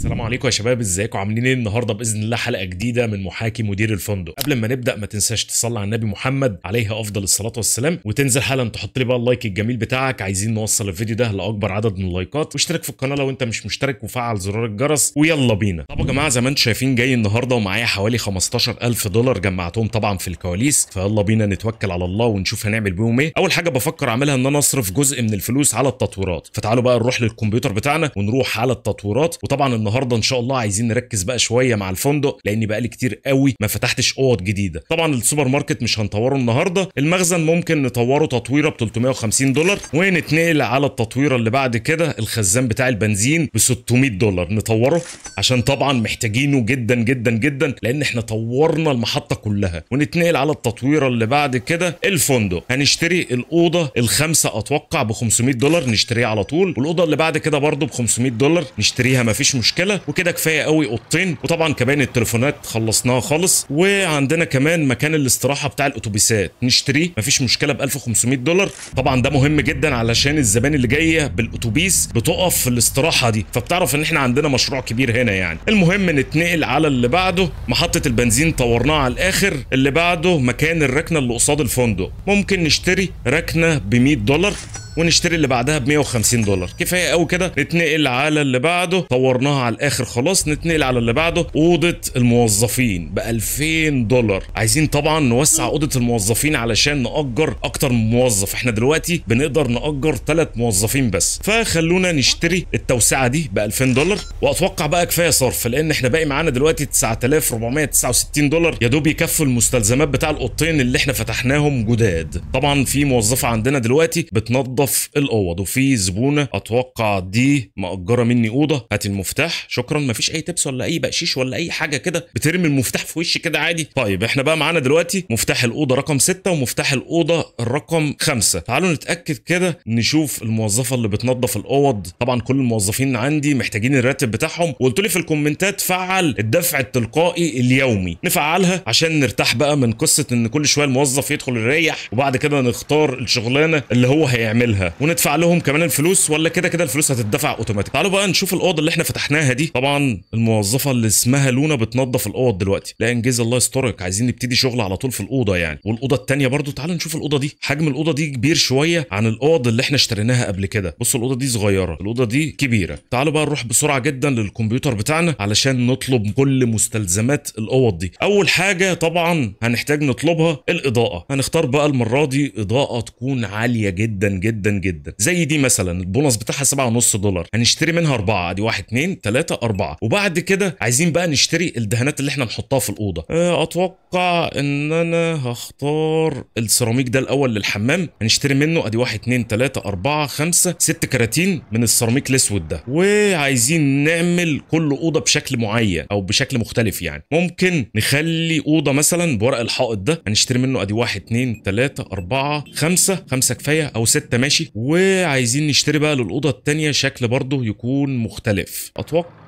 السلام عليكم يا شباب ازيكم عاملين ايه النهارده باذن الله حلقه جديده من محاكي مدير الفندق قبل ما نبدا ما تنساش تصلي على النبي محمد عليه افضل الصلاه والسلام وتنزل حالا تحط لي بقى اللايك الجميل بتاعك عايزين نوصل الفيديو ده لاكبر عدد من اللايكات واشترك في القناه لو انت مش مشترك وفعل زرار الجرس ويلا بينا طب يا جماعه زي ما انتم شايفين جاي النهارده ومعايا حوالي 15000 دولار جمعتهم طبعا في الكواليس فيلا بينا نتوكل على الله ونشوف هنعمل بيهم ايه اول حاجه بفكر اعملها ان انا اصرف جزء من الفلوس على التطويرات فتعالوا بقى نروح للكمبيوتر بتاعنا ونروح على التطويرات وطبعا النهارده ان شاء الله عايزين نركز بقى شويه مع الفندق لان بقى لي كتير قوي ما فتحتش اوض جديده طبعا السوبر ماركت مش هنطوره النهارده المخزن ممكن نطوره تطويره ب 350 دولار ونتنقل على التطويره اللي بعد كده الخزان بتاع البنزين ب 600 دولار نطوره عشان طبعا محتاجينه جدا جدا جدا لان احنا طورنا المحطه كلها ونتنقل على التطويره اللي بعد كده الفندق هنشتري الاوضه الخامسه اتوقع ب 500 دولار نشتريها على طول والاوضه اللي بعد كده برضه ب 500 دولار نشتريها مفيش مشكله مشكله وكده كفايه قوي اوضتين وطبعا كمان التليفونات خلصناها خالص وعندنا كمان مكان الاستراحه بتاع الاتوبيسات نشتريه مفيش مشكله ب 1500 دولار طبعا ده مهم جدا علشان الزبائن اللي جايه بالاتوبيس بتقف في الاستراحه دي فبتعرف ان احنا عندنا مشروع كبير هنا يعني المهم نتنقل على اللي بعده محطه البنزين طورناها على الاخر اللي بعده مكان الركنه اللي قصاد الفندق ممكن نشتري ركنه ب 100 دولار ونشتري اللي بعدها ب 150 دولار كفايه قوي كده نتنقل على اللي بعده طورناها على الاخر خلاص نتنقل على اللي بعده اوضه الموظفين ب 2000 دولار عايزين طبعا نوسع اوضه الموظفين علشان ناجر اكتر من موظف احنا دلوقتي بنقدر ناجر ثلاث موظفين بس فخلونا نشتري التوسعه دي ب 2000 دولار واتوقع بقى كفايه صرف لان احنا باقي معانا دلوقتي 9469 دولار يا دوب يكفوا المستلزمات بتاع الاوضتين اللي احنا فتحناهم جداد طبعا في موظفه عندنا دلوقتي بتنظف انضاف الاوض وفي زبونه اتوقع دي ماجره مني اوضه هات المفتاح شكرا مفيش اي تبس ولا اي بقشيش ولا اي حاجه كده بترمي المفتاح في وشي كده عادي طيب احنا بقى معانا دلوقتي مفتاح الاوضه رقم 6 ومفتاح الاوضه رقم 5 تعالوا نتاكد كده نشوف الموظفه اللي بتنظف الاوض طبعا كل الموظفين عندي محتاجين الراتب بتاعهم وقلت لي في الكومنتات فعل الدفع التلقائي اليومي نفعلها عشان نرتاح بقى من قصه ان كل شويه الموظف يدخل يريح وبعد كده نختار الشغلانه اللي هو هيعملها نعملها وندفع لهم كمان الفلوس ولا كده كده الفلوس هتدفع اوتوماتيك تعالوا بقى نشوف الاوضه اللي احنا فتحناها دي طبعا الموظفه اللي اسمها لونا بتنظف الاوض دلوقتي لا انجز الله يسترك عايزين نبتدي شغل على طول في الاوضه يعني والاوضه الثانيه برضو تعالوا نشوف الاوضه دي حجم الاوضه دي كبير شويه عن الاوض اللي احنا اشتريناها قبل كده بصوا الاوضه دي صغيره الاوضه دي كبيره تعالوا بقى نروح بسرعه جدا للكمبيوتر بتاعنا علشان نطلب كل مستلزمات الاوض دي اول حاجه طبعا هنحتاج نطلبها الاضاءه هنختار بقى المره دي اضاءه تكون عاليه جدا جدا جدا جدا زي دي مثلا البونص بتاعها 7.5 دولار هنشتري منها اربعه ادي 1 2 3 4 وبعد كده عايزين بقى نشتري الدهانات اللي احنا نحطها في الاوضه آه، اتوقع ان انا هختار السيراميك ده الاول للحمام هنشتري منه ادي 1 2 3 4 5 6 كراتين من السيراميك الاسود ده وعايزين نعمل كل اوضه بشكل معين او بشكل مختلف يعني ممكن نخلي اوضه مثلا بورق الحائط ده هنشتري منه ادي 1 2 3 4 5 5 كفايه او 6 ماشي ماشي وعايزين نشتري بقى للاوضه الثانيه شكل برضه يكون مختلف اتوقع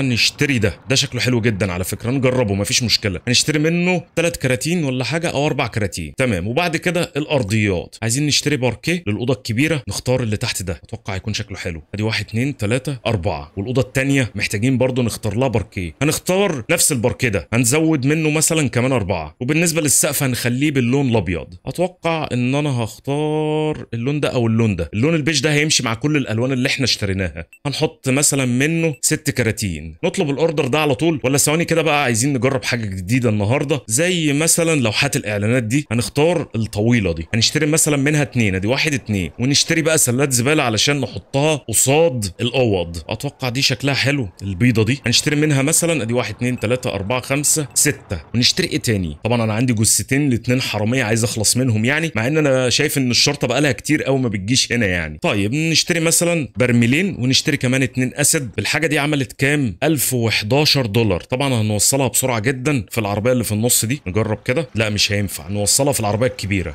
نشتري ده ده شكله حلو جدا على فكره نجربه مفيش مشكله هنشتري منه 3 كراتين ولا حاجه او 4 كراتين تمام وبعد كده الارضيات عايزين نشتري باركيه للاوضه الكبيره نختار اللي تحت ده اتوقع هيكون شكله حلو ادي 1 2 3 4 والاوضه الثانيه محتاجين برضو نختار لها باركيه هنختار نفس الباركيه ده هنزود منه مثلا كمان 4 وبالنسبه للسقف هنخليه باللون الابيض اتوقع ان انا هختار اللون ده او اللون ده اللون البيج ده هيمشي مع كل الالوان اللي احنا اشتريناها هنحط مثلا منه 6 كراتين 30 نطلب الاوردر ده على طول ولا ثواني كده بقى عايزين نجرب حاجه جديده النهارده زي مثلا لوحات الاعلانات دي هنختار الطويله دي هنشتري مثلا منها اثنين ادي واحد اثنين ونشتري بقى سلات زباله علشان نحطها قصاد الاوض اتوقع دي شكلها حلو البيضه دي هنشتري منها مثلا ادي واحد اثنين ثلاثه اربعه خمسه سته ونشتري ايه تاني طبعا انا عندي جثتين لاثنين حراميه عايز اخلص منهم يعني مع ان انا شايف ان الشرطه بقى لها كتير قوي ما بتجيش هنا يعني طيب نشتري مثلا برميلين ونشتري كمان اثنين اسد الحاجه دي عملت كام 1011 دولار طبعا هنوصلها بسرعه جدا في العربيه اللي في النص دي نجرب كده لا مش هينفع نوصلها في العربيه الكبيره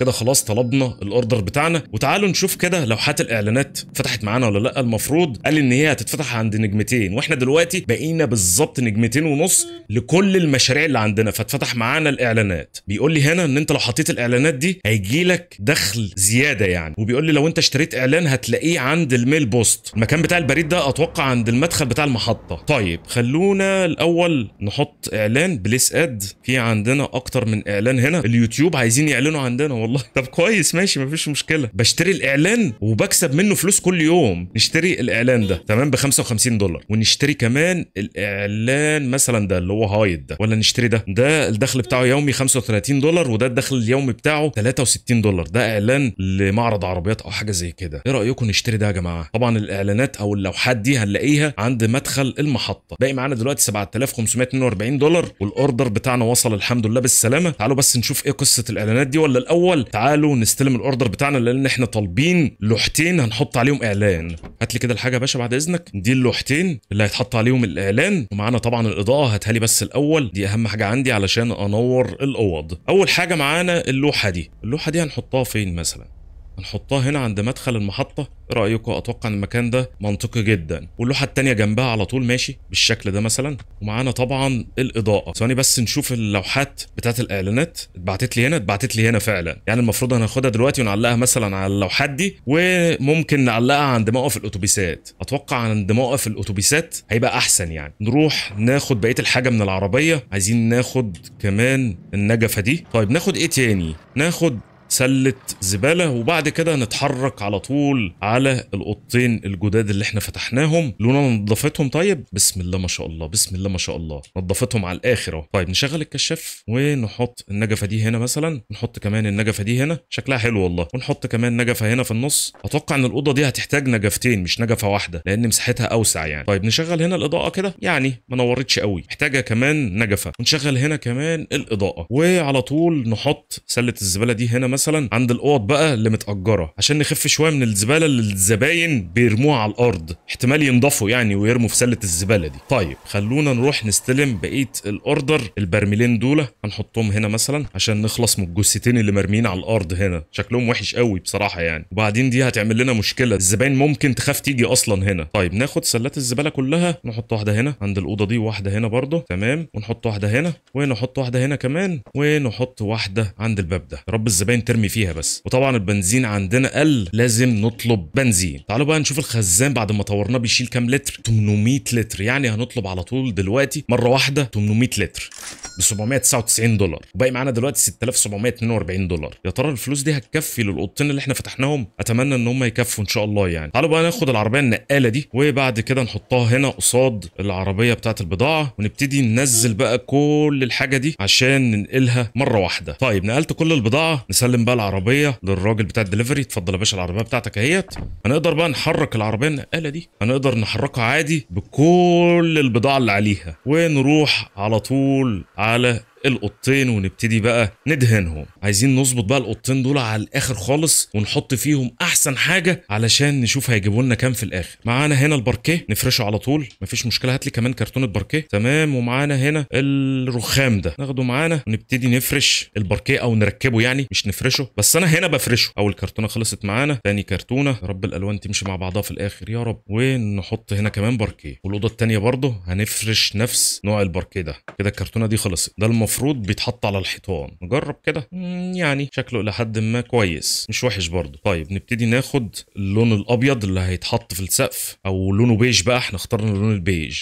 كده خلاص طلبنا الاوردر بتاعنا وتعالوا نشوف كده لوحات الاعلانات فتحت معانا ولا لا المفروض قال ان هي هتتفتح عند نجمتين واحنا دلوقتي بقينا بالظبط نجمتين ونص لكل المشاريع اللي عندنا فاتفتح معانا الاعلانات بيقول لي هنا ان انت لو حطيت الاعلانات دي هيجي لك دخل زياده يعني وبيقول لي لو انت اشتريت اعلان هتلاقيه عند الميل بوست المكان بتاع البريد ده اتوقع عند المدخل بتاع المحطه طيب خلونا الاول نحط اعلان بليس اد في عندنا اكتر من اعلان هنا اليوتيوب عايزين يعلنوا عندنا والله والله طب كويس ماشي مفيش مشكله بشتري الاعلان وبكسب منه فلوس كل يوم نشتري الاعلان ده تمام ب 55 دولار ونشتري كمان الاعلان مثلا ده اللي هو هايد ده ولا نشتري ده ده الدخل بتاعه يومي 35 دولار وده الدخل اليومي بتاعه 63 دولار ده اعلان لمعرض عربيات او حاجه زي كده ايه رايكم نشتري ده يا جماعه طبعا الاعلانات او اللوحات دي هنلاقيها عند مدخل المحطه باقي معانا دلوقتي 7542 دولار والاوردر بتاعنا وصل الحمد لله بالسلامه تعالوا بس نشوف ايه قصه الاعلانات دي ولا الاول الاول تعالوا نستلم الاوردر بتاعنا لان احنا طالبين لوحتين هنحط عليهم اعلان هات لي كده الحاجه يا باشا بعد اذنك دي اللوحتين اللي هيتحط عليهم الاعلان ومعانا طبعا الاضاءه هاتها لي بس الاول دي اهم حاجه عندي علشان انور الاوض اول حاجه معانا اللوحه دي اللوحه دي هنحطها فين مثلا هنحطها هنا عند مدخل المحطه إيه رايكم اتوقع ان المكان ده منطقي جدا واللوحه التانية جنبها على طول ماشي بالشكل ده مثلا ومعانا طبعا الاضاءه ثواني بس نشوف اللوحات بتاعه الاعلانات اتبعتت لي هنا اتبعتت لي هنا فعلا يعني المفروض هناخدها دلوقتي ونعلقها مثلا على اللوحات دي وممكن نعلقها عند موقف الاتوبيسات اتوقع عند موقف الاتوبيسات هيبقى احسن يعني نروح ناخد بقيه الحاجه من العربيه عايزين ناخد كمان النجفه دي طيب ناخد ايه تاني ناخد سله زباله وبعد كده نتحرك على طول على الاوضتين الجداد اللي احنا فتحناهم لونا نظفتهم طيب بسم الله ما شاء الله بسم الله ما شاء الله نظفتهم على الاخر اهو طيب نشغل الكشاف ونحط النجفه دي هنا مثلا نحط كمان النجفه دي هنا شكلها حلو والله ونحط كمان نجفه هنا في النص اتوقع ان الاوضه دي هتحتاج نجفتين مش نجفه واحده لان مساحتها اوسع يعني طيب نشغل هنا الاضاءه كده يعني ما نورتش قوي محتاجه كمان نجفه ونشغل هنا كمان الاضاءه وعلى طول نحط سله الزباله دي هنا مثلا مثلا عند الاوض بقى اللي متاجره عشان نخف شويه من الزباله اللي الزباين بيرموها على الارض احتمال ينضفوا يعني ويرموا في سله الزباله دي طيب خلونا نروح نستلم بقيه الاوردر البرميلين دول هنحطهم هنا مثلا عشان نخلص من الجثتين اللي مرميين على الارض هنا شكلهم وحش قوي بصراحه يعني وبعدين دي هتعمل لنا مشكله الزباين ممكن تخاف تيجي اصلا هنا طيب ناخد سلات الزباله كلها نحط واحده هنا عند الاوضه دي واحده هنا برده تمام ونحط واحده هنا ونحط واحده هنا كمان ونحط واحده عند الباب ده رب الزباين ترمي فيها بس وطبعا البنزين عندنا قل لازم نطلب بنزين تعالوا بقى نشوف الخزان بعد ما طورناه بيشيل كام لتر 800 لتر يعني هنطلب على طول دلوقتي مره واحده 800 لتر ب 799 دولار وباقي معانا دلوقتي 6742 دولار يا ترى الفلوس دي هتكفي للاوضتين اللي احنا فتحناهم اتمنى ان هم يكفوا ان شاء الله يعني تعالوا بقى ناخد العربيه النقاله دي وبعد كده نحطها هنا قصاد العربيه بتاعه البضاعه ونبتدي ننزل بقى كل الحاجه دي عشان ننقلها مره واحده طيب نقلت كل البضاعه نسلم نقدم بقى العربيه للراجل بتاع الدليفري اتفضل يا باشا العربيه بتاعتك اهيت هنقدر بقى نحرك العربيه النقاله دي هنقدر نحركها عادي بكل البضاعه اللي عليها ونروح على طول على القطين ونبتدي بقى ندهنهم عايزين نظبط بقى القطين دول على الاخر خالص ونحط فيهم احسن حاجه علشان نشوف هيجيبوا لنا كام في الاخر معانا هنا الباركيه نفرشه على طول مفيش مشكله هات لي كمان كرتونه باركيه تمام ومعانا هنا الرخام ده ناخده معانا ونبتدي نفرش الباركيه او نركبه يعني مش نفرشه بس انا هنا بفرشه اول كرتونه خلصت معانا تاني كرتونه يا رب الالوان تمشي مع بعضها في الاخر يا رب ونحط هنا كمان باركيه والاوضه التانيه برده هنفرش نفس نوع الباركيه ده كده الكرتونه دي خلصت ده المفروض بيتحط على الحيطان نجرب كده يعني شكله الى حد ما كويس مش وحش برضه طيب نبتدي ناخد اللون الابيض اللي هيتحط في السقف او لونه بيج بقى احنا اخترنا اللون البيج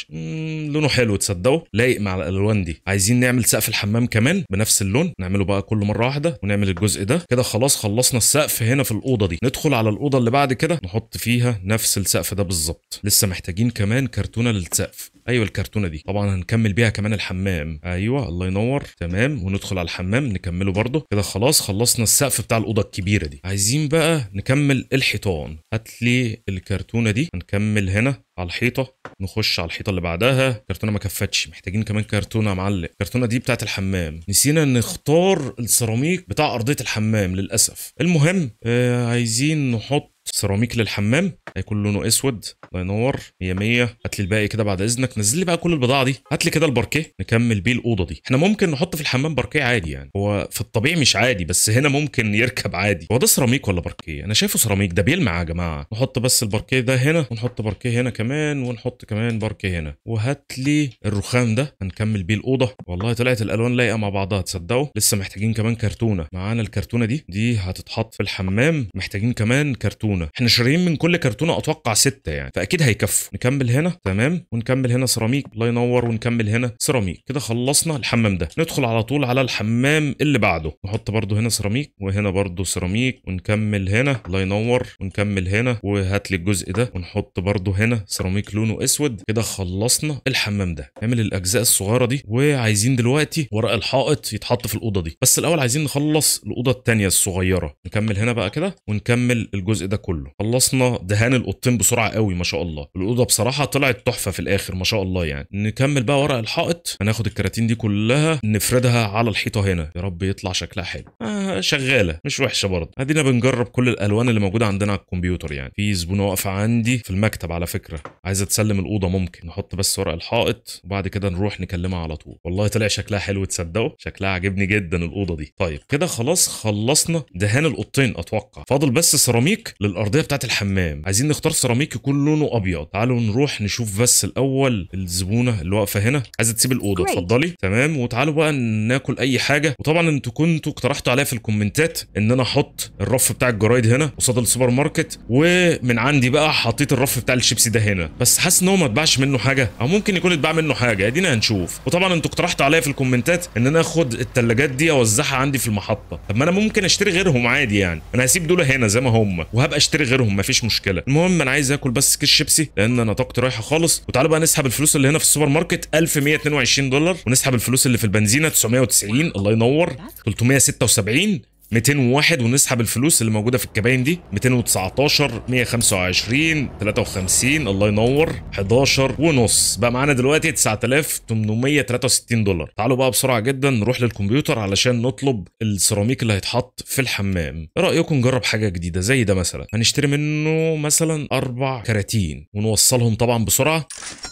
لونه حلو تصدقوا لايق مع الالوان دي عايزين نعمل سقف الحمام كمان بنفس اللون نعمله بقى كل مره واحده ونعمل الجزء ده كده خلاص خلصنا السقف هنا في الاوضه دي ندخل على الاوضه اللي بعد كده نحط فيها نفس السقف ده بالظبط لسه محتاجين كمان كرتونه للسقف ايوه الكرتونه دي طبعا هنكمل بيها كمان الحمام ايوه الله ينور النار تمام وندخل على الحمام نكمله برضه كده خلاص خلصنا السقف بتاع الاوضه الكبيره دي عايزين بقى نكمل الحيطان هات لي الكرتونه دي هنكمل هنا على الحيطه نخش على الحيطه اللي بعدها الكرتونه ما كفتش محتاجين كمان كرتونه يا معلم الكرتونه دي بتاعه الحمام نسينا نختار السيراميك بتاع ارضيه الحمام للاسف المهم آه عايزين نحط سيراميك للحمام هيكون لونه اسود الله ينور 100 100 هات لي الباقي كده بعد اذنك نزل لي بقى كل البضاعه دي هات لي كده الباركيه نكمل بيه الاوضه دي احنا ممكن نحط في الحمام باركيه عادي يعني هو في الطبيعي مش عادي بس هنا ممكن يركب عادي هو ده سيراميك ولا باركيه انا شايفه سيراميك ده بيلمع يا جماعه نحط بس الباركيه ده هنا ونحط باركيه هنا كمان ونحط كمان باركيه هنا وهات لي الرخام ده هنكمل بيه الاوضه والله طلعت الالوان لايقه مع بعضها تصدقوا لسه محتاجين كمان كرتونه معانا الكرتونه دي دي هتتحط في الحمام محتاجين كمان كرتونه كرتونه احنا شاريين من كل كرتونه اتوقع ستة يعني فاكيد هيكفوا نكمل هنا تمام ونكمل هنا سيراميك الله ينور ونكمل هنا سيراميك كده خلصنا الحمام ده ندخل على طول على الحمام اللي بعده نحط برده هنا سيراميك وهنا برده سيراميك ونكمل هنا الله ينور ونكمل هنا وهات لي الجزء ده ونحط برده هنا سيراميك لونه اسود كده خلصنا الحمام ده نعمل الاجزاء الصغيره دي وعايزين دلوقتي ورق الحائط يتحط في الاوضه دي بس الاول عايزين نخلص الاوضه الثانيه الصغيره نكمل هنا بقى كده ونكمل الجزء ده كله خلصنا دهان الاوضتين بسرعه قوي ما شاء الله الاوضه بصراحه طلعت تحفه في الاخر ما شاء الله يعني نكمل بقى ورق الحائط هناخد الكراتين دي كلها نفردها على الحيطه هنا يا رب يطلع شكلها حلو آه شغاله مش وحشه برضه ادينا بنجرب كل الالوان اللي موجوده عندنا على الكمبيوتر يعني في زبونه واقفه عندي في المكتب على فكره عايزه تسلم الاوضه ممكن نحط بس ورق الحائط وبعد كده نروح نكلمها على طول والله طلع شكلها حلو تصدقوا شكلها عجبني جدا الاوضه دي طيب كده خلاص خلصنا دهان الاوضتين اتوقع فاضل بس سيراميك للارضيه بتاعت الحمام عايزين نختار سيراميك يكون لونه ابيض تعالوا نروح نشوف بس الاول الزبونه اللي واقفه هنا عايزه تسيب الاوضه اتفضلي تمام وتعالوا بقى ناكل اي حاجه وطبعا انتوا كنتوا اقترحتوا عليا في الكومنتات ان انا احط الرف بتاع الجرايد هنا قصاد السوبر ماركت ومن عندي بقى حطيت الرف بتاع الشيبسي ده هنا بس حاسس ان هو ما اتباعش منه حاجه او ممكن يكون اتباع منه حاجه ادينا هنشوف وطبعا انتوا اقترحتوا عليا في الكومنتات ان انا اخد الثلاجات دي اوزعها عندي في المحطه طب ما انا ممكن اشتري غيرهم عادي يعني انا هسيب دول هنا زي ما هم وهبقى اشتري غيرهم مفيش مشكله المهم انا عايز اكل بس كيس شيبسي لان انا طاقتي رايحه خالص وتعالوا بقى نسحب الفلوس اللي هنا في السوبر ماركت 1122 دولار ونسحب الفلوس اللي في البنزينه 990 الله ينور 376 201 ونسحب الفلوس اللي موجوده في الكباين دي 219 125 53 الله ينور 11 ونص بقى معانا دلوقتي 9863 دولار تعالوا بقى بسرعه جدا نروح للكمبيوتر علشان نطلب السيراميك اللي هيتحط في الحمام ايه رايكم نجرب حاجه جديده زي ده مثلا هنشتري منه مثلا اربع كراتين ونوصلهم طبعا بسرعه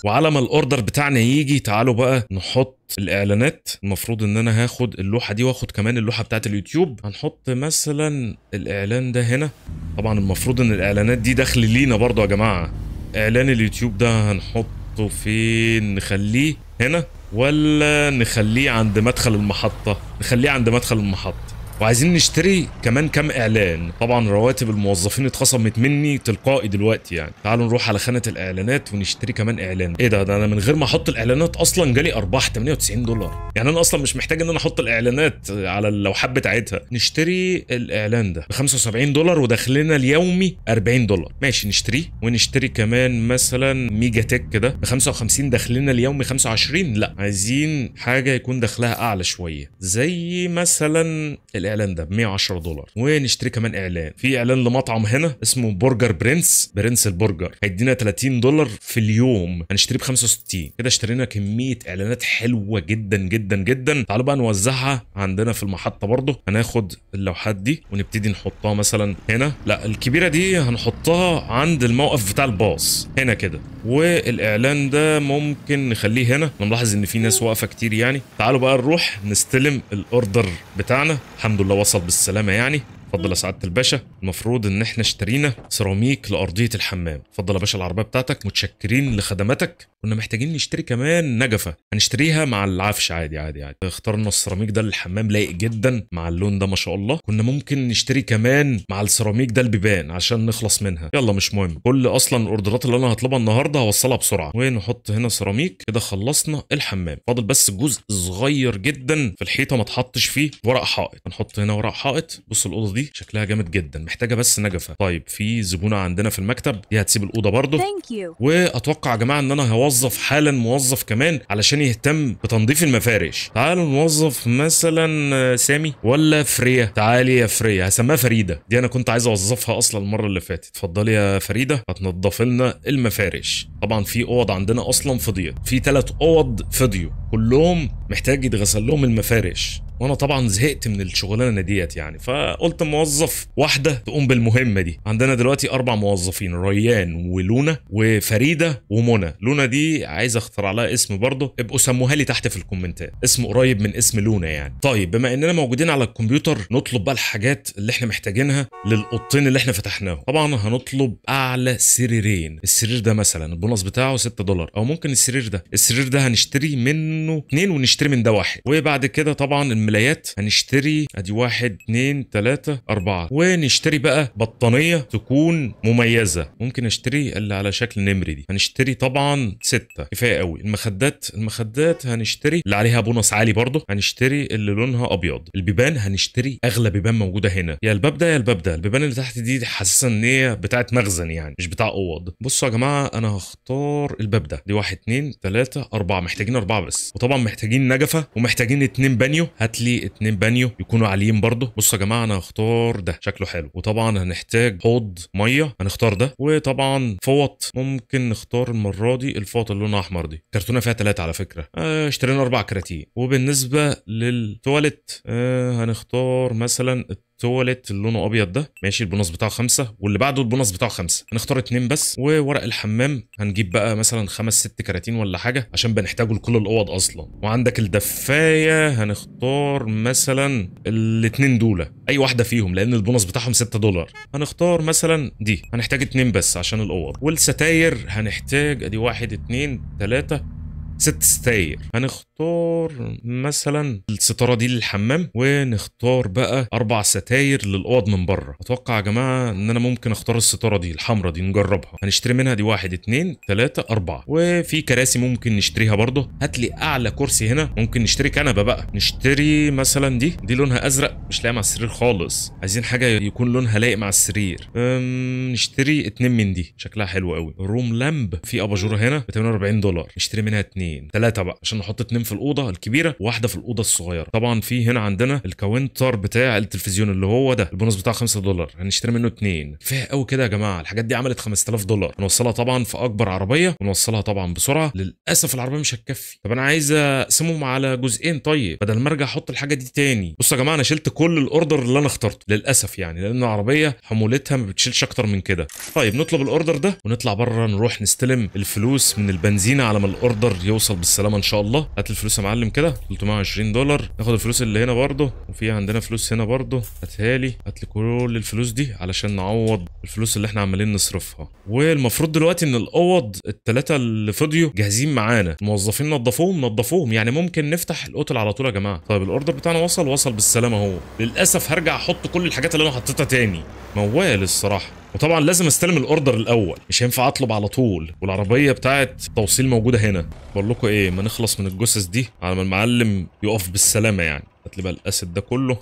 وعلى ما الاوردر بتاعنا يجي تعالوا بقى نحط الاعلانات المفروض ان انا هاخد اللوحه دي واخد كمان اللوحه بتاعت اليوتيوب هنحط مثلا الاعلان ده هنا طبعا المفروض ان الاعلانات دي دخل لينا برضو يا جماعه اعلان اليوتيوب ده هنحطه فين نخليه هنا ولا نخليه عند مدخل المحطه نخليه عند مدخل المحطه وعايزين نشتري كمان كام اعلان طبعا رواتب الموظفين اتخصمت مني تلقائي دلوقتي يعني تعالوا نروح على خانه الاعلانات ونشتري كمان اعلان ايه ده ده انا من غير ما احط الاعلانات اصلا جالي ارباح 98 دولار يعني انا اصلا مش محتاج ان انا احط الاعلانات على اللوحات بتاعتها نشتري الاعلان ده ب 75 دولار ودخلنا اليومي 40 دولار ماشي نشتريه ونشتري كمان مثلا ميجا تك ده ب 55 دخلنا اليومي 25 لا عايزين حاجه يكون دخلها اعلى شويه زي مثلا الاعلان ده ب 110 دولار ونشتري كمان اعلان في اعلان لمطعم هنا اسمه برجر برنس برنس البرجر هيدينا 30 دولار في اليوم هنشتريه ب 65 كده اشترينا كميه اعلانات حلوه جدا جدا جدا تعالوا بقى نوزعها عندنا في المحطه برضه هناخد اللوحات دي ونبتدي نحطها مثلا هنا لا الكبيره دي هنحطها عند الموقف بتاع الباص هنا كده والاعلان ده ممكن نخليه هنا نلاحظ ان في ناس واقفه كتير يعني تعالوا بقى نروح نستلم الاوردر بتاعنا الحمد لله وصل بالسلامه يعني اتفضل يا سعاده الباشا المفروض ان احنا اشترينا سيراميك لارضيه الحمام اتفضل يا باشا العربيه بتاعتك متشكرين لخدماتك كنا محتاجين نشتري كمان نجفه هنشتريها مع العفش عادي عادي عادي اخترنا السيراميك ده للحمام لايق جدا مع اللون ده ما شاء الله كنا ممكن نشتري كمان مع السيراميك ده البيبان عشان نخلص منها يلا مش مهم كل اصلا الاوردرات اللي انا هطلبها النهارده هوصلها بسرعه ونحط هنا سيراميك كده خلصنا الحمام فاضل بس جزء صغير جدا في الحيطه ما اتحطش فيه ورق حائط هنحط هنا ورق حائط بص الاوضه دي شكلها جامد جدا محتاجه بس نجفه طيب في زبونه عندنا في المكتب دي هتسيب الاوضه برده واتوقع يا جماعه ان انا هوظف موظف حالا موظف كمان علشان يهتم بتنظيف المفارش تعالوا نوظف مثلا آه، سامي ولا فريا تعالي يا فريا هسميها فريده دي انا كنت عايز اوظفها اصلا المره اللي فاتت اتفضلي يا فريده هتنظف لنا المفارش طبعا في اوض عندنا اصلا فضيت في ثلاث اوض فضيوا كلهم محتاج يتغسل لهم المفارش وانا طبعا زهقت من الشغلانه ديت يعني فقلت موظف واحده تقوم بالمهمه دي عندنا دلوقتي اربع موظفين ريان ولونا وفريده ومنى لونا دي عايز اخترع لها اسم برضه ابقوا سموها لي تحت في الكومنتات اسم قريب من اسم لونا يعني طيب بما اننا موجودين على الكمبيوتر نطلب بقى الحاجات اللي احنا محتاجينها للقطين اللي احنا فتحناهم طبعا هنطلب اعلى سريرين السرير ده مثلا البونص بتاعه 6 دولار او ممكن السرير ده السرير ده هنشتري منه اثنين ونشتري من ده واحد وبعد كده طبعا الملايات هنشتري ادي واحد اثنين ثلاثة اربعة ونشتري بقى بطانية تكون مميزة ممكن اشتري اللي على شكل نمر دي هنشتري طبعا ستة كفاية قوي المخدات المخدات هنشتري اللي عليها بونص عالي برضه هنشتري اللي لونها ابيض البيبان هنشتري اغلى بيبان موجودة هنا يا الباب ده يا الباب ده البيبان اللي تحت دي حاسسها ان هي بتاعت مخزن يعني مش بتاع اوض بصوا يا جماعة انا هختار الباب ده دي واحد اثنين ثلاثة اربعة محتاجين اربعة بس وطبعا محتاجين نجفة ومحتاجين اتنين بانيو هات لي اتنين بانيو يكونوا عاليين برضه بصوا يا جماعه انا هختار ده شكله حلو وطبعا هنحتاج حوض ميه هنختار ده وطبعا فوط ممكن نختار المره دي الفوط اللي لونها احمر دي كرتونه فيها ثلاثه على فكره آه اشترينا اربع كراتين وبالنسبه للتواليت آه هنختار مثلا تواليت لونه ابيض ده ماشي البونص بتاعه خمسة واللي بعده البونص بتاعه خمسة هنختار اتنين بس وورق الحمام هنجيب بقى مثلا خمس ست كراتين ولا حاجه عشان بنحتاجه لكل الاوض اصلا وعندك الدفايه هنختار مثلا الاتنين دول اي واحده فيهم لان البونص بتاعهم 6 دولار هنختار مثلا دي هنحتاج اتنين بس عشان الاوض والستاير هنحتاج ادي واحد اتنين تلاته ست ستاير هنختار مثلا الستاره دي للحمام ونختار بقى اربع ستاير للاوض من بره اتوقع يا جماعه ان انا ممكن اختار الستاره دي الحمراء دي نجربها هنشتري منها دي واحد اتنين تلاته اربعه وفي كراسي ممكن نشتريها برضه هات لي اعلى كرسي هنا ممكن نشتري كنبه بقى نشتري مثلا دي دي لونها ازرق مش لايق مع السرير خالص عايزين حاجه يكون لونها لايق مع السرير أم... نشتري اتنين من دي شكلها حلو قوي روم لامب في اباجوره هنا ب 48 دولار نشتري منها اتنين اثنين ثلاثه بقى عشان نحط اثنين في الاوضه الكبيره وواحده في الاوضه الصغيره طبعا في هنا عندنا الكاونتر بتاع التلفزيون اللي هو ده البونص بتاعه 5 دولار هنشتري منه اثنين كفايه قوي كده يا جماعه الحاجات دي عملت 5000 دولار هنوصلها طبعا في اكبر عربيه ونوصلها طبعا بسرعه للاسف العربيه مش هتكفي طب انا عايز اقسمهم على جزئين طيب بدل ما ارجع احط الحاجه دي تاني بصوا يا جماعه انا شلت كل الاوردر اللي انا اخترته للاسف يعني لان العربيه حمولتها ما بتشيلش اكتر من كده طيب نطلب الاوردر ده ونطلع بره نروح نستلم الفلوس من البنزينه على ما الاوردر يوصل بالسلامه ان شاء الله هات الفلوس يا معلم كده 320 دولار ناخد الفلوس اللي هنا برضه وفي عندنا فلوس هنا برضه لي هات لي كل الفلوس دي علشان نعوض الفلوس اللي احنا عمالين نصرفها والمفروض دلوقتي ان الاوض الثلاثه اللي فضيوا جاهزين معانا الموظفين نظفوهم نظفوهم يعني ممكن نفتح الاوتل على طول يا جماعه طيب الاوردر بتاعنا وصل وصل بالسلامه اهو للاسف هرجع احط كل الحاجات اللي انا حطيتها تاني موال الصراحه وطبعا لازم استلم الاوردر الاول مش هينفع اطلب على طول والعربيه بتاعت التوصيل موجوده هنا بقول لكم ايه ما نخلص من الجثث دي على ما المعلم يقف بالسلامه يعني هات لي بقى الاسد ده كله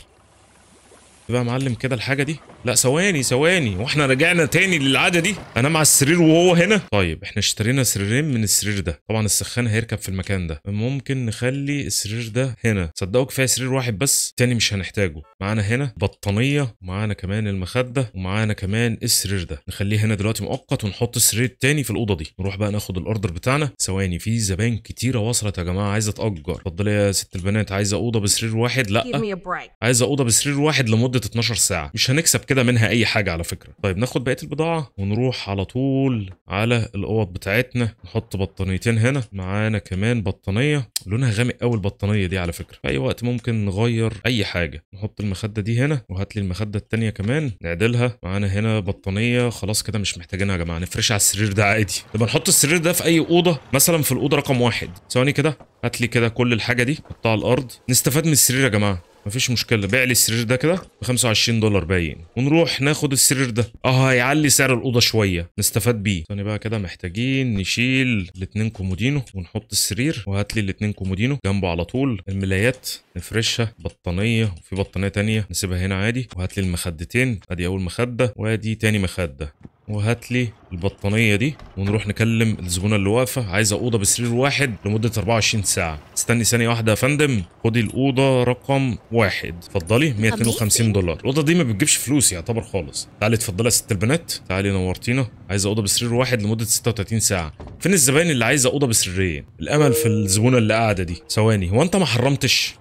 بقى يا معلم كده الحاجه دي لا ثواني ثواني واحنا رجعنا تاني للعاده دي انام على السرير وهو هنا طيب احنا اشترينا سريرين من السرير ده طبعا السخان هيركب في المكان ده ممكن نخلي السرير ده هنا صدقوا كفايه سرير واحد بس تاني مش هنحتاجه معانا هنا بطانيه ومعانا كمان المخده ومعانا كمان السرير ده نخليه هنا دلوقتي مؤقت ونحط السرير التاني في الاوضه دي نروح بقى ناخد الاوردر بتاعنا ثواني في زباين كتيره وصلت يا جماعه عايزه تاجر اتفضلي يا ست البنات عايزه اوضه بسرير واحد لا عايزه اوضه بسرير واحد لمده لمده 12 ساعه مش هنكسب كده منها اي حاجه على فكره طيب ناخد بقيه البضاعه ونروح على طول على الاوض بتاعتنا نحط بطانيتين هنا معانا كمان بطانيه لونها غامق قوي البطانيه دي على فكره في اي وقت ممكن نغير اي حاجه نحط المخده دي هنا وهات لي المخده الثانيه كمان نعدلها معانا هنا بطانيه خلاص كده مش محتاجينها يا جماعه نفرش على السرير ده عادي طب نحط السرير ده في اي اوضه مثلا في الاوضه رقم واحد ثواني كده هات لي كده كل الحاجه دي حطها على الارض نستفاد من السرير يا جماعه مفيش مشكله بيع لي السرير ده كده ب 25 دولار باين ونروح ناخد السرير ده اه هيعلي سعر الاوضه شويه نستفاد بيه ثاني بقى كده محتاجين نشيل الاثنين كومودينو ونحط السرير وهات لي الاثنين كومودينو جنبه على طول الملايات نفرشها بطانيه وفي بطانيه ثانيه نسيبها هنا عادي وهات لي المخدتين ادي اول مخده وادي ثاني مخده وهات لي البطانيه دي ونروح نكلم الزبونه اللي واقفه عايزه اوضه بسرير واحد لمده 24 ساعه استني ثانيه واحده يا فندم خدي الاوضه رقم واحد اتفضلي 152 دولار الاوضه دي ما بتجيبش فلوس يعتبر خالص تعالي اتفضلي يا ست البنات تعالي نورتينا عايزه اوضه بسرير واحد لمده 36 ساعه فين الزباين اللي عايزه اوضه بسريرين الامل في الزبونه اللي قاعده دي ثواني هو انت ما حرمتش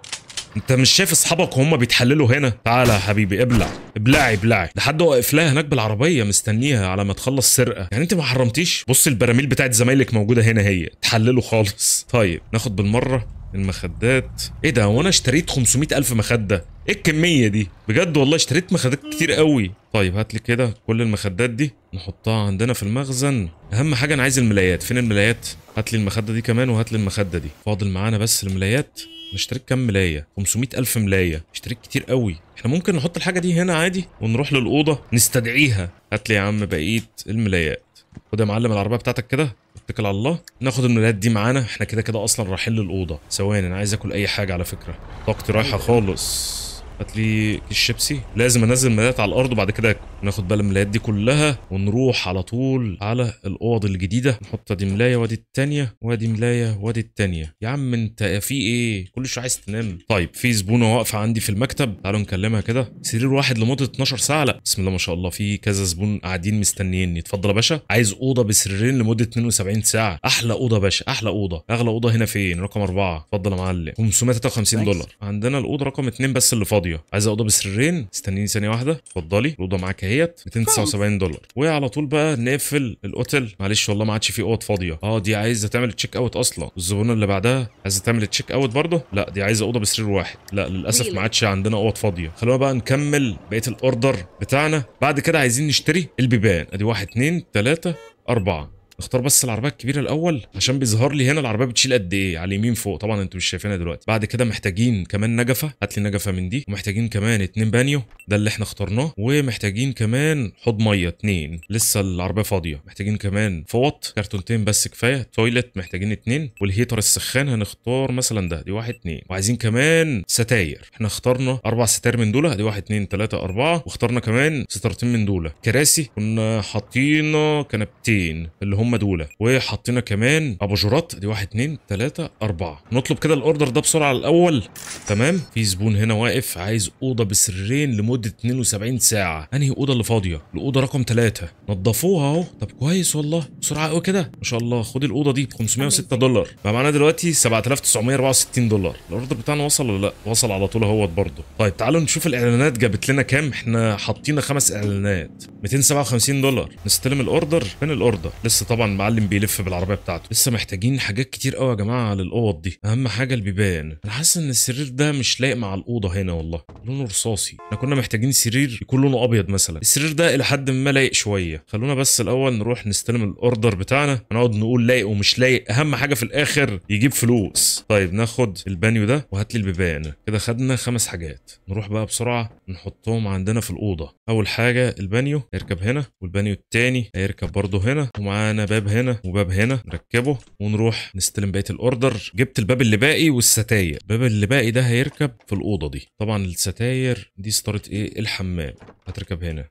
انت مش شايف اصحابك وهم بيتحللوا هنا تعالى يا حبيبي ابلع ابلعي ابلعي ده حد واقف لها هناك بالعربيه مستنيها على ما تخلص سرقه يعني انت ما حرمتيش بص البراميل بتاعه زمايلك موجوده هنا هي تحللوا خالص طيب ناخد بالمره المخدات ايه ده هو انا اشتريت 500000 مخده ايه الكميه دي بجد والله اشتريت مخدات كتير قوي طيب هات لي كده كل المخدات دي نحطها عندنا في المخزن اهم حاجه انا عايز الملايات فين الملايات هات لي المخده دي كمان وهات لي المخده دي فاضل معانا بس الملايات نشترك كام ملايه 500 الف ملايه اشتريت كتير قوي احنا ممكن نحط الحاجه دي هنا عادي ونروح للاوضه نستدعيها هات لي يا عم بقيه الملايات خد يا معلم العربيه بتاعتك كده اتكل على الله ناخد الملايات دي معانا احنا كده كده اصلا رايحين للاوضه ثواني انا عايز اكل اي حاجه على فكره طاقتي رايحه خالص هات لي الشيبسي لازم انزل ملايات على الارض وبعد كده اكل ناخد بقى الملايات دي كلها ونروح على طول على الاوض الجديده نحط دي ملايه وادي الثانيه وادي ملايه وادي الثانيه يا عم انت في ايه كل شويه عايز تنام طيب في زبونه واقفه عندي في المكتب تعالوا نكلمها كده سرير واحد لمده 12 ساعه لا بسم الله ما شاء الله في كذا زبون قاعدين مستنيني اتفضل يا باشا عايز اوضه بسريرين لمده 72 ساعه احلى اوضه يا باشا احلى اوضه اغلى اوضه هنا فين رقم أربعة اتفضل يا معلم 553 دولار عندنا الاوضه رقم اثنين بس اللي فاضيه عايز اوضه بسريرين استنيني ثانيه واحده اتفضلي الاوضه معاك اهي اهيت 279 دولار وعلى طول بقى نقفل الاوتيل معلش والله ما عادش في اوض فاضيه اه دي عايزه تعمل تشيك اوت اصلا الزبونه اللي بعدها عايزه تعمل تشيك اوت برضه لا دي عايزه اوضه بسرير واحد لا للاسف ما عادش عندنا اوض فاضيه خلونا بقى نكمل بقيه الاوردر بتاعنا بعد كده عايزين نشتري البيبان ادي 1 2 3 4 اختار بس العربيه الكبيره الاول عشان بيظهر لي هنا العربيه بتشيل قد ايه على اليمين فوق طبعا انتوا مش شايفينها دلوقتي بعد كده محتاجين كمان نجفه هات لي نجفه من دي ومحتاجين كمان اتنين بانيو ده اللي احنا اخترناه ومحتاجين كمان حوض ميه اتنين لسه العربيه فاضيه محتاجين كمان فوط كرتونتين بس كفايه تويلت محتاجين اتنين والهيتر السخان هنختار مثلا ده دي واحد اتنين وعايزين كمان ستاير احنا اخترنا اربع ستاير من دول دي واحد اتنين تلاته اربعه واخترنا كمان سترتين من دول كراسي كنا حاطين كنبتين اللي هم هم دول وحطينا كمان اباجورات دي واحد اتنين تلاته اربعه نطلب كده الاوردر ده بسرعه الاول تمام في زبون هنا واقف عايز اوضه بسرين لمده 72 ساعه انهي اوضه اللي فاضيه الاوضه رقم تلاته نضفوها اهو طب كويس والله بسرعه قوي كده ما شاء الله خد الاوضه دي ب 506 دولار بقى معانا دلوقتي 7964 دولار الاوردر بتاعنا وصل ولا لا وصل على طول اهوت برضه طيب تعالوا نشوف الاعلانات جابت لنا كام احنا حاطين خمس اعلانات 257 دولار نستلم الاوردر فين الاوردر لسه طبعا المعلم بيلف بالعربيه بتاعته لسه محتاجين حاجات كتير قوي يا جماعه للاوض دي اهم حاجه البيبان انا حاسس ان السرير ده مش لايق مع الاوضه هنا والله لونه رصاصي احنا كنا محتاجين سرير يكون لونه ابيض مثلا السرير ده الى حد ما لايق شويه خلونا بس الاول نروح نستلم الاوردر بتاعنا هنقعد نقول لايق ومش لايق اهم حاجه في الاخر يجيب فلوس طيب ناخد البانيو ده وهات لي البيبان كده خدنا خمس حاجات نروح بقى بسرعه نحطهم عندنا في الاوضه اول حاجه البانيو هيركب هنا والبانيو الثاني هيركب برضه هنا ومعانا باب هنا وباب هنا نركبه ونروح نستلم بقيه الاوردر جبت الباب اللي باقي والستاير الباب اللي باقي ده هيركب في الاوضه دي طبعا الستاير دي ستاره ايه الحمام هتركب هنا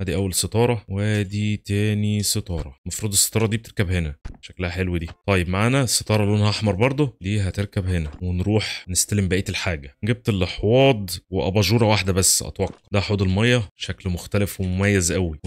ادي اول ستاره وادي تاني ستاره المفروض الستاره دي بتركب هنا شكلها حلو دي طيب معانا ستاره لونها احمر برضه دي هتركب هنا ونروح نستلم بقيه الحاجه جبت الاحواض واباجوره واحده بس اتوقع ده حوض الميه شكله مختلف ومميز قوي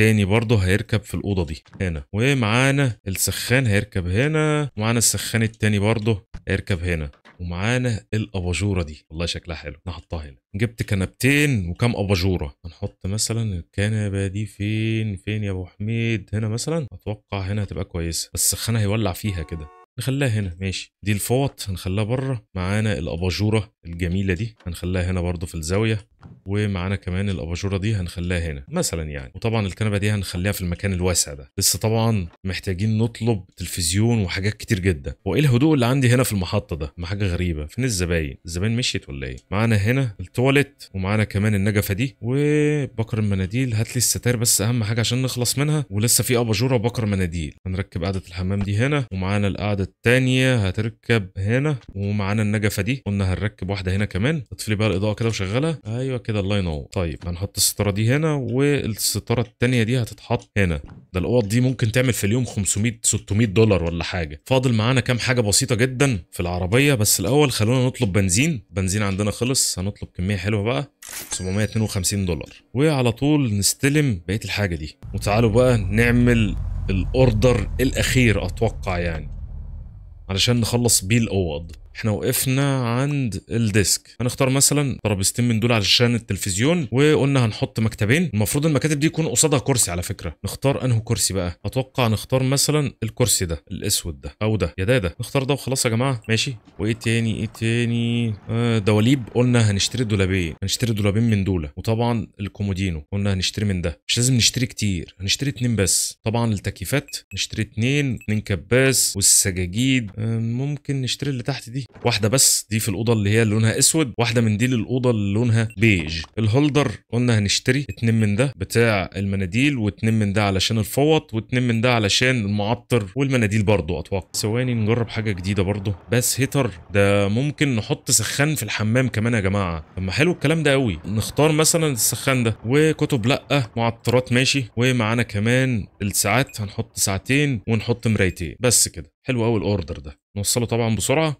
تاني برضه هيركب في الاوضه دي هنا ومعانا السخان هيركب هنا ومعانا السخان التاني برضه هيركب هنا ومعانا الاباجوره دي والله شكلها حلو نحطها هنا جبت كنبتين وكام اباجوره هنحط مثلا الكنبه دي فين فين يا ابو حميد هنا مثلا اتوقع هنا هتبقى كويسه السخانه هيولع فيها كده نخليها هنا ماشي دي الفوط هنخليها بره معانا الاباجوره الجميله دي هنخليها هنا برده في الزاويه ومعانا كمان الاباجوره دي هنخليها هنا مثلا يعني وطبعا الكنبه دي هنخليها في المكان الواسع ده لسه طبعا محتاجين نطلب تلفزيون وحاجات كتير جدا وايه الهدوء اللي عندي هنا في المحطه ده ما حاجه غريبه فين الزباين الزباين مشيت ولا ايه معانا هنا التواليت ومعانا كمان النجفه دي وبكر المناديل هات لي الستاير بس اهم حاجه عشان نخلص منها ولسه في اباجوره وبكر مناديل هنركب قاعده الحمام دي هنا ومعانا القعده الثانيه هتركب هنا ومعانا النجفه دي قلنا هنركب واحده هنا كمان اطفي بقى الاضاءه كده وشغالة ايوه كده الله ينور طيب هنحط الستاره دي هنا والستاره الثانيه دي هتتحط هنا ده الاوض دي ممكن تعمل في اليوم 500 600 دولار ولا حاجه فاضل معانا كام حاجه بسيطه جدا في العربيه بس الاول خلونا نطلب بنزين بنزين عندنا خلص هنطلب كميه حلوه بقى 752 دولار وعلى طول نستلم بقيه الحاجه دي وتعالوا بقى نعمل الاوردر الاخير اتوقع يعني علشان نخلص بيه الاوض احنا وقفنا عند الديسك هنختار مثلا ترابيزتين من دول علشان التلفزيون وقلنا هنحط مكتبين المفروض المكاتب دي يكون قصادها كرسي على فكره نختار انه كرسي بقى اتوقع نختار مثلا الكرسي ده الاسود ده او ده يا ده ده نختار ده وخلاص يا جماعه ماشي وايه تاني ايه تاني آه دواليب قلنا هنشتري دولابين هنشتري دولابين من دول وطبعا الكومودينو قلنا هنشتري من ده مش لازم نشتري كتير هنشتري اتنين بس طبعا التكييفات نشتري اتنين اتنين كباس والسجاجيد آه ممكن نشتري اللي تحت دي دي واحده بس دي في الاوضه اللي هي لونها اسود واحده من دي للاوضه اللي لونها بيج الهولدر قلنا هنشتري اتنين من ده بتاع المناديل واتنين من ده علشان الفوط واتنين من ده علشان المعطر والمناديل برضو اتوقع ثواني نجرب حاجه جديده برضو بس هيتر ده ممكن نحط سخان في الحمام كمان يا جماعه طب ما حلو الكلام ده قوي نختار مثلا السخان ده وكتب لا معطرات ماشي ومعانا كمان الساعات هنحط ساعتين ونحط مرايتين بس كده حلو قوي الاوردر ده نوصله طبعا بسرعه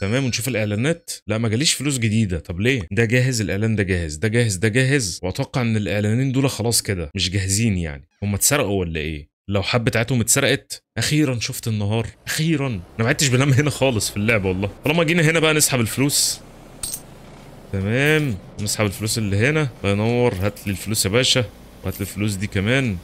تمام ونشوف الاعلانات لا ما جاليش فلوس جديده طب ليه ده جاهز الاعلان ده جاهز ده جاهز ده جاهز واتوقع ان الاعلانين دول خلاص كده مش جاهزين يعني هم اتسرقوا ولا ايه لو حب بتاعتهم اتسرقت اخيرا شفت النهار اخيرا انا ما عدتش بنام هنا خالص في اللعبه والله طالما جينا هنا بقى نسحب الفلوس تمام نسحب الفلوس اللي هنا الله ينور هات لي الفلوس يا باشا وهات لي الفلوس دي كمان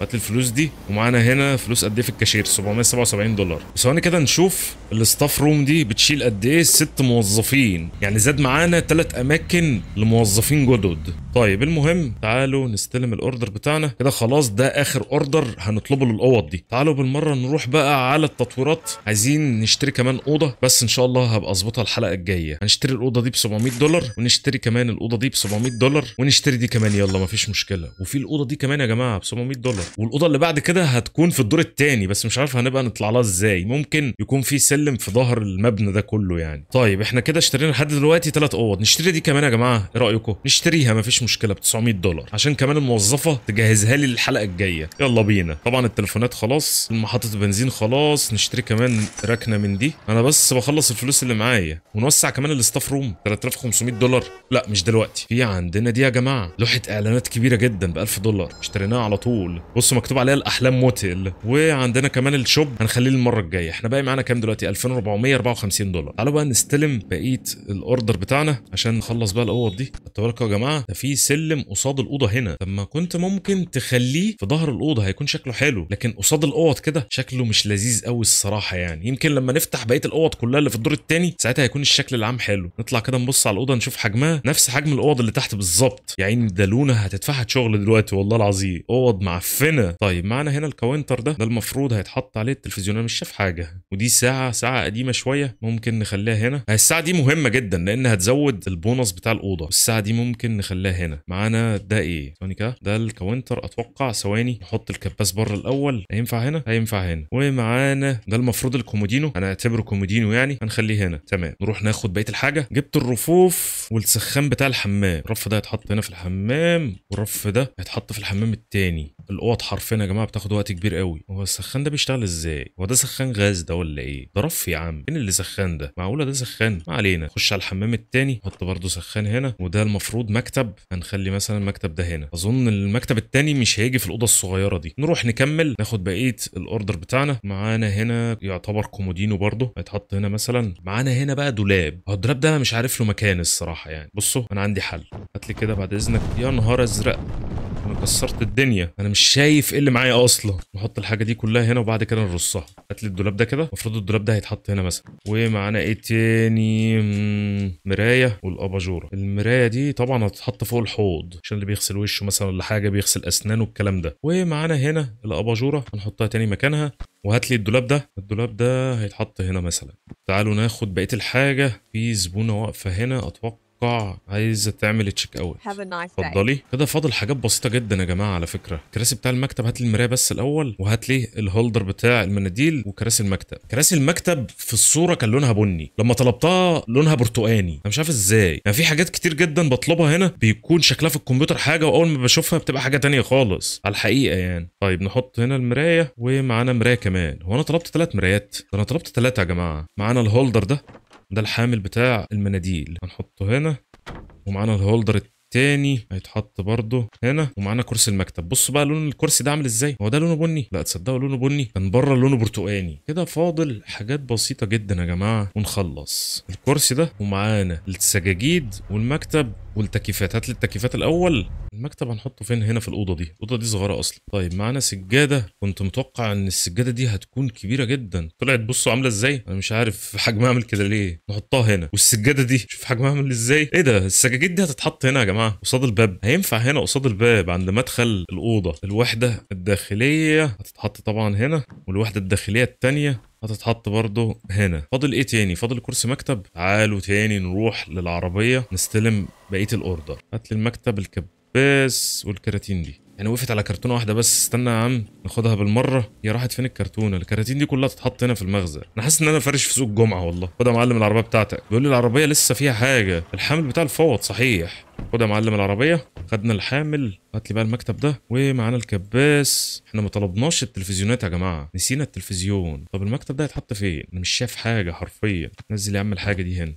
هات الفلوس دي ومعانا هنا فلوس قد ايه في الكاشير 777 دولار ثواني كده نشوف الستاف روم دي بتشيل قد ايه ست موظفين يعني زاد معانا ثلاث اماكن لموظفين جدد طيب المهم تعالوا نستلم الاوردر بتاعنا كده خلاص ده اخر اوردر هنطلبه للاوض دي تعالوا بالمره نروح بقى على التطويرات عايزين نشتري كمان اوضه بس ان شاء الله هبقى اظبطها الحلقه الجايه هنشتري الاوضه دي ب 700 دولار ونشتري كمان الاوضه دي ب 700 دولار ونشتري دي كمان يلا مفيش مشكله وفي الاوضه دي كمان يا جماعه ب 700 دولار والاوضه اللي بعد كده هتكون في الدور الثاني بس مش عارف هنبقى نطلع لها ازاي ممكن يكون في سلم في ظهر المبنى ده كله يعني طيب احنا كده اشترينا لحد دلوقتي ثلاث اوض نشتري دي كمان يا جماعه ايه رايكم نشتريها مفيش مشكله ب 900 دولار عشان كمان الموظفه تجهزها لي للحلقه الجايه يلا بينا طبعا التليفونات خلاص محطه البنزين خلاص نشتري كمان ركنه من دي انا بس بخلص الفلوس اللي معايا ونوسع كمان الاستاف روم 3500 دولار لا مش دلوقتي في عندنا دي يا جماعه لوحه اعلانات كبيره جدا ب 1000 دولار اشتريناها على طول بصوا مكتوب عليها الاحلام موتيل وعندنا كمان الشوب هنخليه للمره الجايه احنا باقي معانا كام دلوقتي 2454 دولار تعالوا بقى نستلم بقيه الاوردر بتاعنا عشان نخلص بقى الاوض دي خدتوا يا جماعه ده في سلم قصاد الاوضه هنا طب ما كنت ممكن تخليه في ظهر الاوضه هيكون شكله حلو لكن قصاد الاوض كده شكله مش لذيذ قوي الصراحه يعني يمكن لما نفتح بقيه الاوض كلها اللي في الدور الثاني ساعتها هيكون الشكل العام حلو نطلع كده نبص على الاوضه نشوف حجمها نفس حجم الاوض اللي تحت بالظبط يعني ده لونه هتتفحت شغل دلوقتي والله العظيم اوض معفنه فينا طيب معنا هنا الكاونتر ده ده المفروض هيتحط عليه التلفزيون انا مش شايف حاجه ودي ساعه ساعه قديمه شويه ممكن نخليها هنا الساعه دي مهمه جدا لان هتزود البونص بتاع الاوضه الساعه دي ممكن نخليها هنا معانا ده ايه ثواني كده ده الكاونتر اتوقع ثواني نحط الكباس بره الاول هينفع هنا هينفع هنا ومعانا ده المفروض الكومودينو هنعتبره كومودينو يعني هنخليه هنا تمام نروح ناخد بقيه الحاجه جبت الرفوف والسخان بتاع الحمام الرف ده هيتحط هنا في الحمام والرف ده هيتحط في الحمام التاني الاوض حرفيا يا جماعه بتاخد وقت كبير قوي هو السخان ده بيشتغل ازاي هو ده سخان غاز ده ولا ايه ده رف يا عم مين اللي سخان ده معقوله ده سخان ما علينا نخش على الحمام التاني نحط برده سخان هنا وده المفروض مكتب هنخلي مثلا المكتب ده هنا اظن المكتب التاني مش هيجي في الاوضه الصغيره دي نروح نكمل ناخد بقيه الاوردر بتاعنا معانا هنا يعتبر كومودينو برده هيتحط هنا مثلا معانا هنا بقى دولاب هو الدولاب ده انا مش عارف له مكان الصراحه يعني بصوا انا عندي حل هات لي كده بعد اذنك يا نهار ازرق كسرت الدنيا انا مش شايف ايه اللي معايا اصلا نحط الحاجه دي كلها هنا وبعد كده نرصها هات لي الدولاب ده كده المفروض الدولاب ده هيتحط هنا مثلا ومعانا ايه تاني مرايه والاباجوره المرايه دي طبعا هتتحط فوق الحوض عشان اللي بيغسل وشه مثلا ولا حاجه بيغسل اسنانه والكلام ده ومعانا هنا الاباجوره هنحطها تاني مكانها وهات لي الدولاب ده الدولاب ده هيتحط هنا مثلا تعالوا ناخد بقيه الحاجه في زبونه واقفه هنا اتوقع القاع عايزه تعمل تشيك اوت اتفضلي كده فاضل حاجات بسيطه جدا يا جماعه على فكره الكراسي بتاع المكتب هات لي المرايه بس الاول وهات لي الهولدر بتاع المناديل وكراسي المكتب كراسي المكتب في الصوره كان لونها بني لما طلبتها لونها برتقاني انا مش عارف ازاي يعني في حاجات كتير جدا بطلبها هنا بيكون شكلها في الكمبيوتر حاجه واول ما بشوفها بتبقى حاجه تانية خالص على الحقيقه يعني طيب نحط هنا المرايه ومعانا مرايه كمان هو انا طلبت ثلاث مرايات ده انا طلبت ثلاثه يا جماعه معانا الهولدر ده ده الحامل بتاع المناديل هنحطه هنا ومعانا الهولدر التاني هيتحط برضه هنا ومعانا كرسي المكتب بصوا بقى لون الكرسي ده عامل ازاي هو ده لونه بني لا تصدقوا لونه بني كان بره لونه برتقاني كده فاضل حاجات بسيطه جدا يا جماعه ونخلص الكرسي ده ومعانا السجاجيد والمكتب والتكييفات هات لي التكييفات الاول المكتب هنحطه فين هنا في الاوضه دي الاوضه دي صغيره اصلا طيب معانا سجاده كنت متوقع ان السجاده دي هتكون كبيره جدا طلعت بصوا عامله ازاي انا مش عارف حجمها عامل كده ليه نحطها هنا والسجاده دي شوف حجمها عامل ازاي ايه ده السجاجيد دي هتتحط هنا يا جماعه قصاد الباب هينفع هنا قصاد الباب عند مدخل الاوضه الوحده الداخليه هتتحط طبعا هنا والوحده الداخليه الثانيه هتتحط برضه هنا فاضل ايه تاني فاضل كرسي مكتب تعالوا تاني نروح للعربيه نستلم بقيه الاوردر هات لي المكتب الكب بس والكراتين دي يعني وقفت على كرتونه واحده بس استنى يا عم ناخدها بالمره هي راحت فين الكرتونه الكراتين دي كلها تتحط هنا في المخزن انا حاسس ان انا فارش في سوق جمعه والله خد يا معلم العربيه بتاعتك بيقول لي العربيه لسه فيها حاجه الحمل بتاع الفوط صحيح خد يا معلم العربيه خدنا الحامل هات لي بقى المكتب ده ومعانا الكباس احنا ما طلبناش التلفزيونات يا جماعه نسينا التلفزيون طب المكتب ده هيتحط فين انا مش شايف حاجه حرفيا نزل يا عم الحاجه دي هنا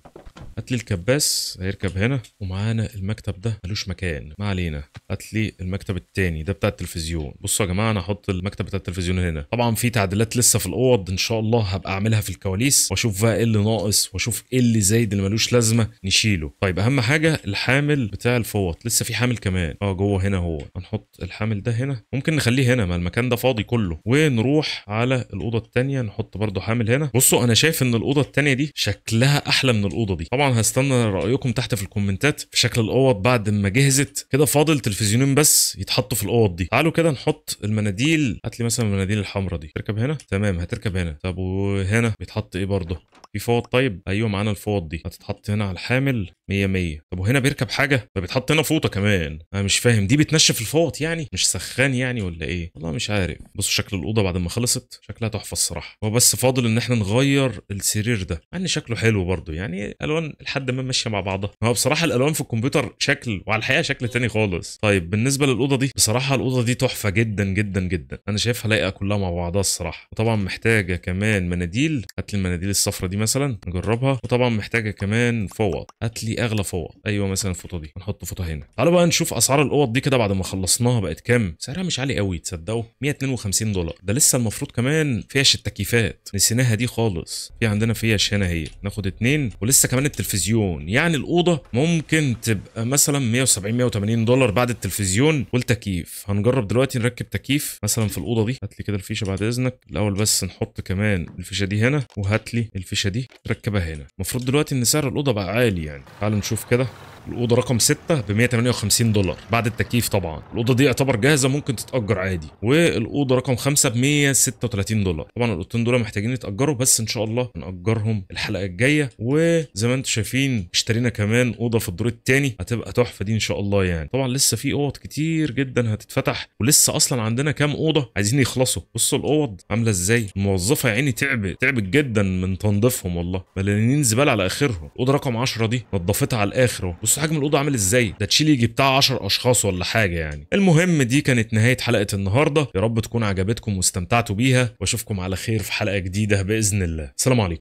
هات لي الكباس هيركب هنا ومعانا المكتب ده ملوش مكان ما علينا هات لي المكتب التاني ده بتاع التلفزيون بصوا يا جماعه انا هحط المكتب بتاع التلفزيون هنا طبعا في تعديلات لسه في الاوض ان شاء الله هبقى اعملها في الكواليس واشوف بقى ايه اللي ناقص واشوف ايه اللي زايد اللي ملوش لازمه نشيله طيب اهم حاجه الحامل بتاع الفوط لسه في حامل كمان اه جوه هنا هو هنحط الحامل ده هنا ممكن نخليه هنا ما المكان ده فاضي كله ونروح على الاوضه الثانيه نحط برده حامل هنا بصوا انا شايف ان الاوضه الثانيه دي شكلها احلى من الاوضه دي طبعا هستنى رايكم تحت في الكومنتات في شكل الاوض بعد ما جهزت كده فاضل تلفزيونين بس يتحطوا في الاوض دي تعالوا كده نحط المناديل هات لي مثلا المناديل الحمراء دي تركب هنا تمام هتركب هنا طب وهنا بيتحط ايه برده في فوط طيب ايوه معانا الفوط دي هتتحط هنا على الحامل 100 100 طب وهنا بيركب حاجه فبيتحط هنا فوطه كمان انا مش فاهم دي بتنشف الفوط يعني مش سخان يعني ولا ايه والله مش عارف بصوا شكل الاوضه بعد ما خلصت شكلها تحفه الصراحه هو بس فاضل ان احنا نغير السرير ده مع ان شكله حلو برضه يعني الالوان لحد ما ماشيه مع بعضها هو بصراحه الالوان في الكمبيوتر شكل وعلى الحقيقه شكل تاني خالص طيب بالنسبه للاوضه دي بصراحه الاوضه دي تحفه جدا جدا جدا انا شايفها لايقه كلها مع بعضها الصراحه وطبعا محتاجه كمان مناديل هات لي المناديل الصفرا دي مثلا نجربها وطبعا محتاجه كمان فوط هات لي اغلى فوط ايوه مثلا الفوطه دي هنحط فوطه هنا تعالوا بقى نشوف اسعار الاوض دي كده بعد ما خلصناها بقت كام سعرها مش عالي قوي تصدقوا 152 دولار ده لسه المفروض كمان فيش التكييفات نسيناها دي خالص في عندنا فيش هنا هي ناخد اتنين ولسه كمان التلفزيون يعني الاوضه ممكن تبقى مثلا 170 180 دولار بعد التلفزيون والتكييف هنجرب دلوقتي نركب تكييف مثلا في الاوضه دي هات لي كده الفيشه بعد اذنك الاول بس نحط كمان الفيشه دي هنا وهات لي الفيشه دي ركبها هنا المفروض دلوقتي ان سعر الاوضه بقى عالي يعني تعال نشوف كده الاوضه رقم 6 ب 158 دولار بعد التكييف طبعا الاوضه دي يعتبر جاهزه ممكن تتاجر عادي والاوضه رقم 5 ب 136 دولار طبعا الاوضتين دول محتاجين يتاجروا بس ان شاء الله هنأجرهم الحلقه الجايه وزي ما انتم شايفين اشترينا كمان اوضه في الدور الثاني هتبقى تحفه دي ان شاء الله يعني طبعا لسه في اوض كتير جدا هتتفتح ولسه اصلا عندنا كام اوضه عايزين يخلصوا بصوا الاوض عامله ازاي الموظفه يا عيني تعبت تعبت جدا من تنظيفهم والله مليانين زباله على اخرهم الاوضه رقم 10 دي نظفتها على الاخر بص حجم الاوضه عامل ازاي ده تشيل يجي بتاع 10 اشخاص ولا حاجه يعني المهم دي كانت نهايه حلقه النهارده يا رب تكون عجبتكم واستمتعتوا بيها واشوفكم على خير في حلقه جديده باذن الله سلام عليكم